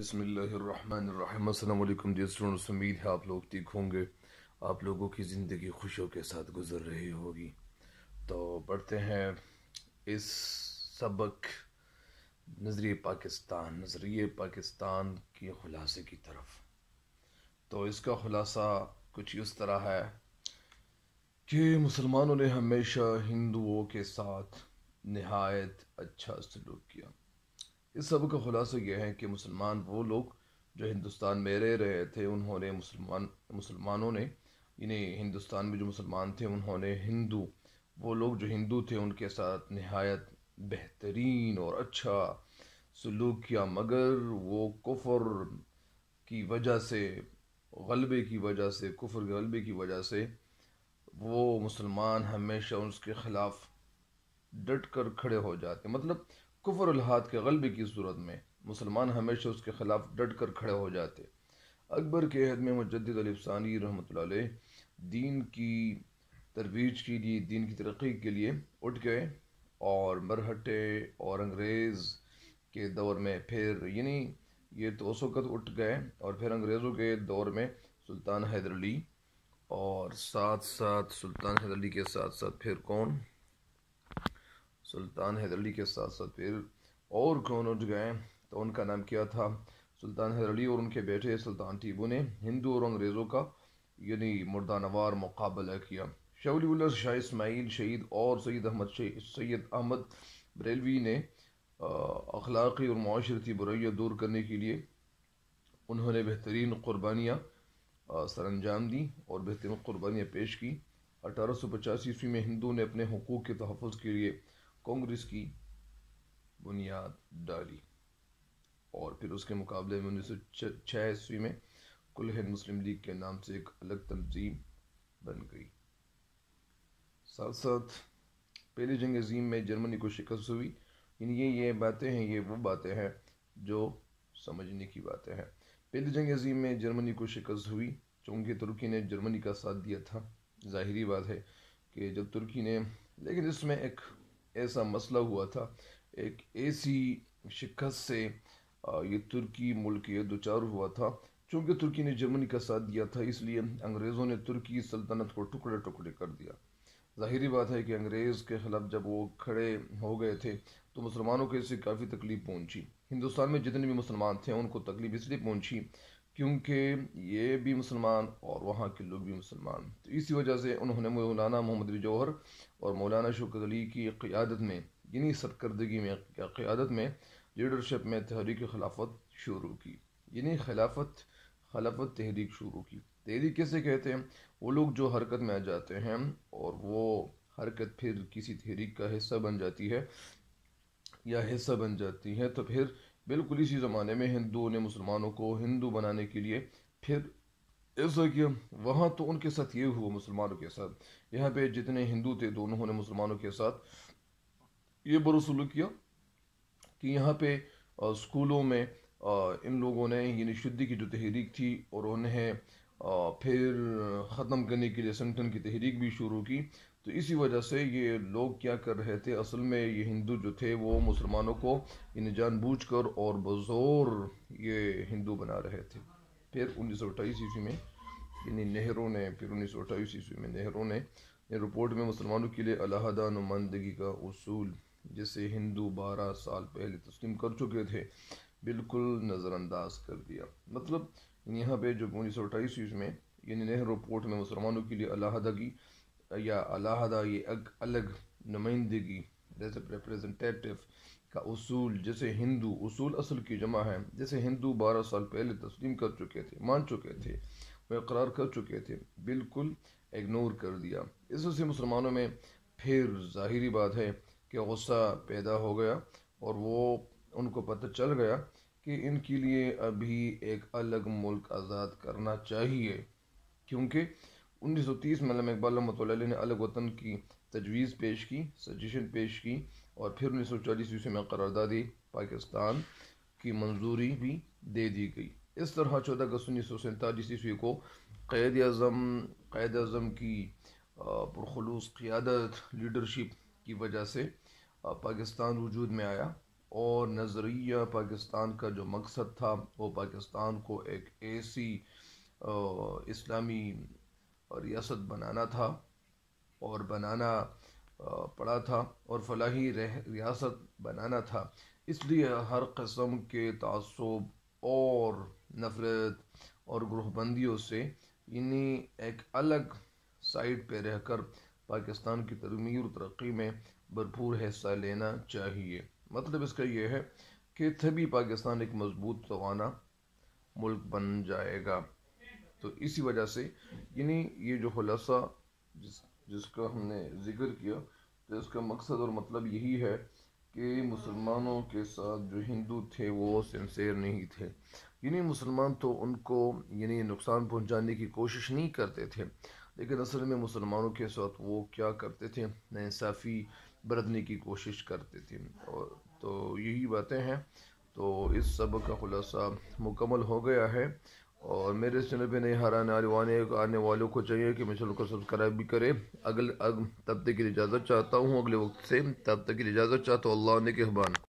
अल्लाम जी स्टूडेंट्स उम्मीद है आप लोग ठीक होंगे आप लोगों की ज़िंदगी खुशियों के साथ गुजर रही होगी तो पढ़ते हैं इस सबक नज़रिए पाकिस्तान नज़रिए पाकिस्तान के खुलासे की तरफ तो इसका खुलासा कुछ इस तरह है कि मुसलमानों ने हमेशा हिंदुओं के साथ नहायत अच्छा सलूक किया इस सब का खुलासा यह है कि मुसलमान वो लोग जो हिंदुस्तान में रह रहे थे उन्होंने मुसलमान मुसलमानों ने इन्हें हिंदुस्तान में जो मुसलमान थे उन्होंने हिंदू वो लोग जो हिंदू थे उनके साथ नहायत बेहतरीन और अच्छा सलूक किया मगर वो कुफर की वजह से गलबे की वजह से कुफर के गलबे की वजह से वो मुसलमान हमेशा उसके ख़िलाफ़ डट कर खड़े हो जाते मतलब कुफर कुफरहाद के गलबे की सूरत में मुसलमान हमेशा उसके खिलाफ डट कर खड़े हो जाते अकबर के अहद में मुजदानी रहमत दीन की तरवीज के लिए दीन की तरक्की के लिए उठ गए और मरहटे और अंग्रेज़ के दौर में फिर यानी ये तो उस वक़्त उठ गए और फिर अंग्रेज़ों के दौर में सुल्तान हैदर अली और साथ साथ सुल्तान हैदर अली के साथ साथ फिर कौन सुल्तान हैदर अली के साथ साथ फिर और उठ गए तो उनका नाम क्या था सुल्तान हैदर अली और उनके बेटे सुल्तान टीबू ने हिंदू और अंग्रेज़ों का यानी मुर्दानवार मुकाबला किया उल्ला शाह इसमाइल शहीद और सैद अहमद सैद अहमद बरेलवी ने अखलाक़ी और माशरती बुराइयाँ दूर करने के लिए उन्होंने बेहतरीन क़ुरबानियाँ सर अंजाम दी और बेहतरीन क़ुरबानियाँ पेश की अठारह सौ पचास ईस्वी में हिंदू ने अपने हकूक़ के तहफ़ के लिए कांग्रेस की बुनियाद डाली और फिर उसके मुकाबले में उन्नीस सौ छः ईस्वी में कुल हिंद मुस्लिम लीग के नाम से एक अलग तंजीम बन गई साथ साथ पहली जंग अजीम में जर्मनी को शिकस्त हुई इन ये ये बातें हैं ये वो बातें हैं जो समझने की बातें हैं पहली जंग अजीम में जर्मनी को शिकस्त हुई चूँकि तुर्की ने जर्मनी का साथ दिया था ज़ाहरी बात है कि जब तुर्की ने लेकिन इसमें एक ऐसा मसला हुआ था एक ऐसी शिकस्त से ये तुर्की मुल्क ये दो हुआ था चूँकि तुर्की ने जर्मनी का साथ दिया था इसलिए अंग्रेज़ों ने तुर्की सल्तनत को टुकड़े टुकड़े कर दिया ज़ाहिर बात है कि अंग्रेज़ के ख़िलाफ़ जब वो खड़े हो गए थे तो मुसलमानों को इससे काफ़ी तकलीफ़ पहुंची हिंदुस्तान में जितने भी मुसलमान थे उनको तकलीफ़ इसलिए पहुंची क्योंकि ये भी मुसलमान और वहाँ के लोग भी मुसलमान तो इसी वजह से उन्होंने मौलाना मोहम्मद जौहर और मौलाना शौकत अली की क़्यादत में यानी सरकर्दगी में या क़्यादत में लीडरशिप में तहरीक खिलाफत शुरू की यानी खिलाफत खिलाफत तहरीक शुरू की तहरीक कैसे कहते हैं वो लोग जो हरकत में आ जाते हैं और वो हरकत फिर किसी तहरीक का हिस्सा बन जाती है या हिस्सा बन जाती है तो फिर बिल्कुल इसी ज़माने में हिंदुओं ने मुसलमानों को हिंदू बनाने के लिए फिर ऐसा किया वहाँ तो उनके साथ ये हुआ मुसलमानों के साथ यहाँ पे जितने हिंदू थे दोनों ने मुसलमानों के साथ ये बरसलू किया कि यहाँ पे स्कूलों में इन लोगों ने यानी शुद्धि की जो तहरीक थी और उन्हें फिर ख़त्म करने के लिए संगठन की तहरीक भी शुरू की तो इसी वजह से ये लोग क्या कर रहे थे असल में ये हिंदू जो थे वो मुसलमानों को इन जानबूझकर और बज़ोर ये हिंदू बना रहे थे फिर उन्नीस सौ अट्ठाईस ईस्वी में यानी नेहरों ने फिर उन्नीस सौ अट्ठाईस ईस्वी में नेहरों ने रिपोर्ट में मुसलमानों के लिए अलहदा नुमाइंदगी का उसूल जिसे हिंदू बारह साल पहले तस्लीम कर चुके थे बिल्कुल नज़रअंदाज कर दिया मतलब यहाँ पे जो उन्नीस सौ अट्ठाईस ईस्वी में यानी नेहरू रिपोर्ट में मुसलमानों के लिए अलहदगी या अलहदा ये अग, अलग नुमाइंदगी रिप्रेजेंटेटिव का उसूल जैसे हिंदू उसूल असल की जमा है जैसे हिंदू बारह साल पहले तस्लीम कर चुके थे मान चुके थे वह इकरार कर चुके थे बिल्कुल इग्नोर कर दिया इस मुसलमानों में फिर ज़ाहरी बात है कि गुस्सा पैदा हो गया और वो उनको पता चल गया कि इनके लिए अभी एक अलग मुल्क आज़ाद करना चाहिए क्योंकि उन्नीस सौ तीस में अलम इकबाल रमत ने अलग वतन की तजवीज़ पेश की सजेशन पेश की और फिर उन्नीस सौ चालीस ईस्वी में करारदादी पाकिस्तान की मंजूरी भी दे दी गई इस तरह चौदह अगस्त उन्नीस सौ सैंतालीस ईस्वी को कैद अजम कैद अजम की पुरखलूस क़ियादत लीडरशिप की वजह से पाकिस्तान वजूद में आया और नज़रिया पाकिस्तान का जो मकसद था वो पाकिस्तान को एक ऐसी इस्लामी रियासत बनाना था और बनाना पड़ा था और फलाही रह रियासत बनाना था इसलिए हर कस्म के तसब और नफरत और ग्रहबंदियों से इन्हीं एक अलग साइड पर रहकर पाकिस्तान की तरमी और तरक्की में भरपूर हिस्सा लेना चाहिए मतलब इसका यह है कि तभी पाकिस्तान एक मजबूत तोाना मुल्क बन जाएगा तो इसी वजह से यानी ये जो खुलासा जिस जिसका हमने जिक्र किया तो इसका मकसद और मतलब यही है कि मुसलमानों के साथ जो हिंदू थे वो सिंसेर नहीं थे यानी मुसलमान तो उनको यानी नुकसान पहुंचाने की कोशिश नहीं करते थे लेकिन असल में मुसलमानों के साथ वो क्या करते थे नासाफ़ी बरतने की कोशिश करते थे और तो यही बातें हैं तो इस सब का खुलासा मुकम्मल हो गया है और मेरे चैनल पे नहीं हराने आने वाले आने वालों को चाहिए कि मेरे चैनल को सब्सक्राइब भी करें अगले अग, तब तक की इजाज़त चाहता हूँ अगले वक्त से तब तक की इजाज़त चाहता हूँ अल्लाह ने के